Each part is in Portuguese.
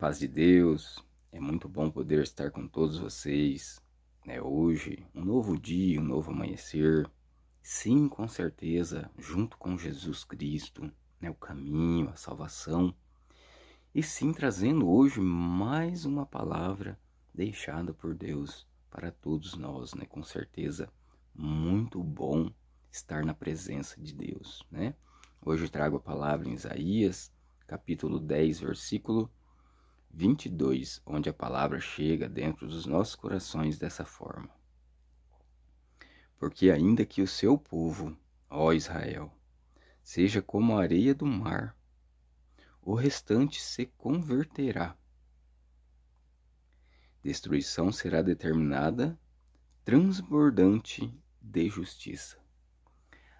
paz de Deus. É muito bom poder estar com todos vocês né, hoje. Um novo dia, um novo amanhecer. Sim, com certeza, junto com Jesus Cristo, né, o caminho, a salvação. E sim, trazendo hoje mais uma palavra deixada por Deus para todos nós, né? Com certeza, muito bom estar na presença de Deus, né? Hoje trago a palavra em Isaías, capítulo 10, versículo 22, onde a palavra chega dentro dos nossos corações dessa forma. Porque ainda que o seu povo, ó Israel, seja como a areia do mar, o restante se converterá. Destruição será determinada, transbordante de justiça.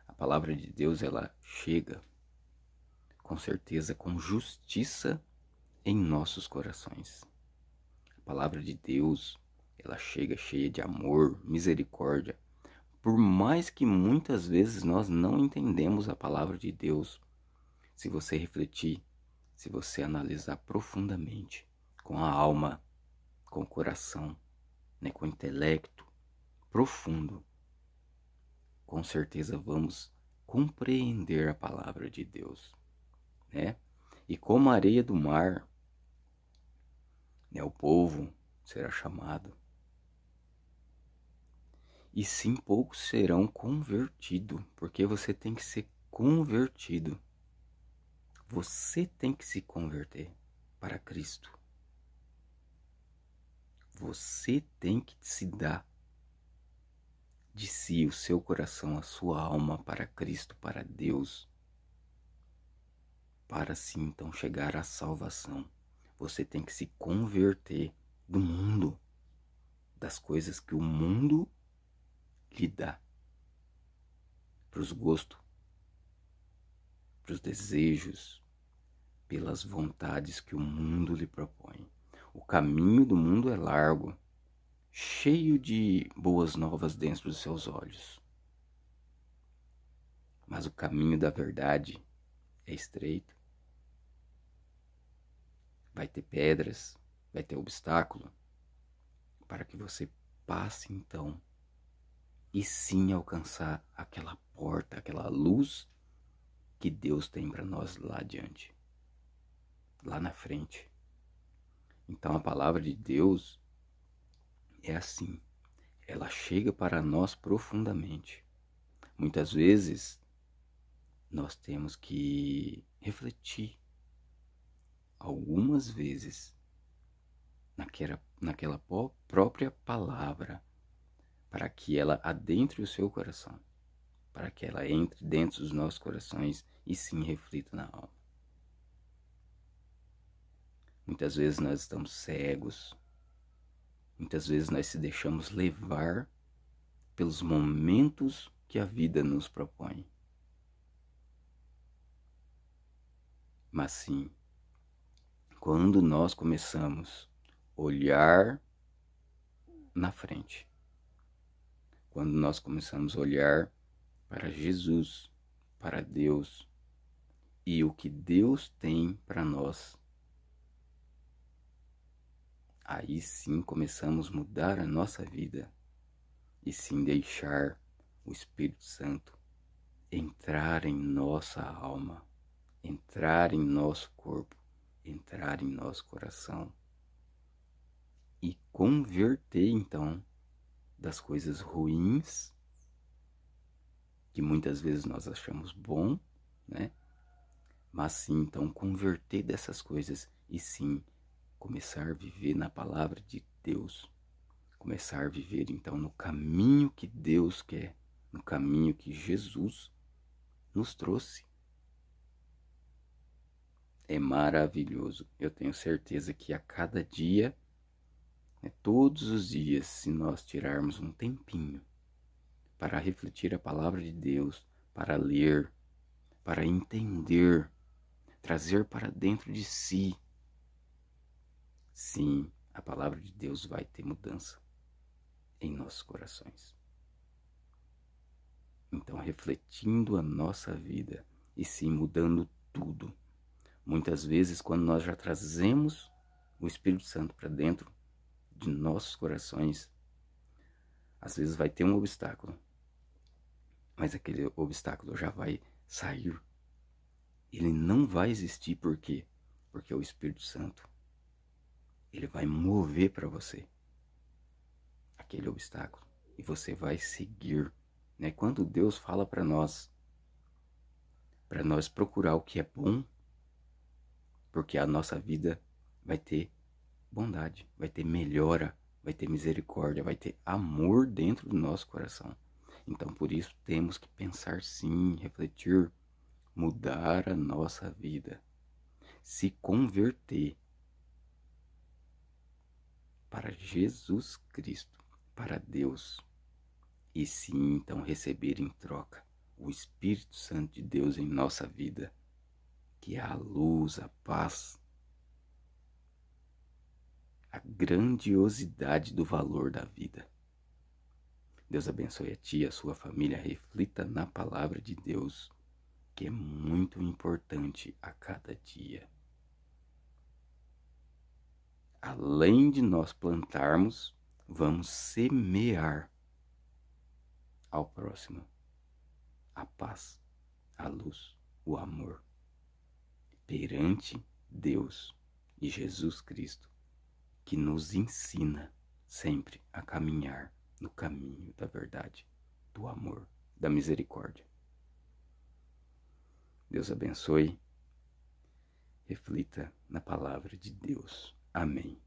A palavra de Deus ela chega com certeza com justiça em nossos corações. A palavra de Deus, ela chega cheia de amor, misericórdia. Por mais que muitas vezes nós não entendemos a palavra de Deus, se você refletir, se você analisar profundamente, com a alma, com o coração, né, com o intelecto profundo, com certeza vamos compreender a palavra de Deus, né? E como a areia do mar, né, o povo será chamado, e sim poucos serão convertidos, porque você tem que ser convertido. Você tem que se converter para Cristo. Você tem que se dar de si, o seu coração, a sua alma para Cristo, para Deus, para se então chegar à salvação. Você tem que se converter do mundo, das coisas que o mundo lhe dá, para os gostos, para os desejos, pelas vontades que o mundo lhe propõe. O caminho do mundo é largo, cheio de boas novas dentro dos seus olhos. Mas o caminho da verdade é estreito vai ter pedras, vai ter obstáculo, para que você passe então e sim alcançar aquela porta, aquela luz que Deus tem para nós lá adiante, lá na frente. Então a palavra de Deus é assim, ela chega para nós profundamente. Muitas vezes nós temos que refletir algumas vezes naquela, naquela própria palavra, para que ela adentre o seu coração, para que ela entre dentro dos nossos corações e sim reflita na alma. Muitas vezes nós estamos cegos, muitas vezes nós se deixamos levar pelos momentos que a vida nos propõe. Mas sim, quando nós começamos a olhar na frente, quando nós começamos a olhar para Jesus, para Deus e o que Deus tem para nós. Aí sim começamos a mudar a nossa vida e sim deixar o Espírito Santo entrar em nossa alma, entrar em nosso corpo entrar em nosso coração e converter então das coisas ruins que muitas vezes nós achamos bom, né? Mas sim, então converter dessas coisas e sim começar a viver na palavra de Deus, começar a viver então no caminho que Deus quer, no caminho que Jesus nos trouxe é maravilhoso. Eu tenho certeza que a cada dia, né, todos os dias, se nós tirarmos um tempinho para refletir a palavra de Deus, para ler, para entender, trazer para dentro de si, sim, a palavra de Deus vai ter mudança em nossos corações. Então, refletindo a nossa vida e sim mudando tudo Muitas vezes, quando nós já trazemos o Espírito Santo para dentro de nossos corações, às vezes vai ter um obstáculo, mas aquele obstáculo já vai sair. Ele não vai existir por quê? Porque é o Espírito Santo. Ele vai mover para você aquele obstáculo e você vai seguir. Né? Quando Deus fala para nós, para nós procurar o que é bom porque a nossa vida vai ter bondade, vai ter melhora, vai ter misericórdia, vai ter amor dentro do nosso coração. Então, por isso, temos que pensar sim, refletir, mudar a nossa vida, se converter para Jesus Cristo, para Deus, e sim então receber em troca o Espírito Santo de Deus em nossa vida que é a luz, a paz, a grandiosidade do valor da vida. Deus abençoe a ti e a sua família. Reflita na palavra de Deus, que é muito importante a cada dia. Além de nós plantarmos, vamos semear ao próximo a paz, a luz, o amor perante Deus e Jesus Cristo, que nos ensina sempre a caminhar no caminho da verdade, do amor, da misericórdia. Deus abençoe, reflita na palavra de Deus. Amém.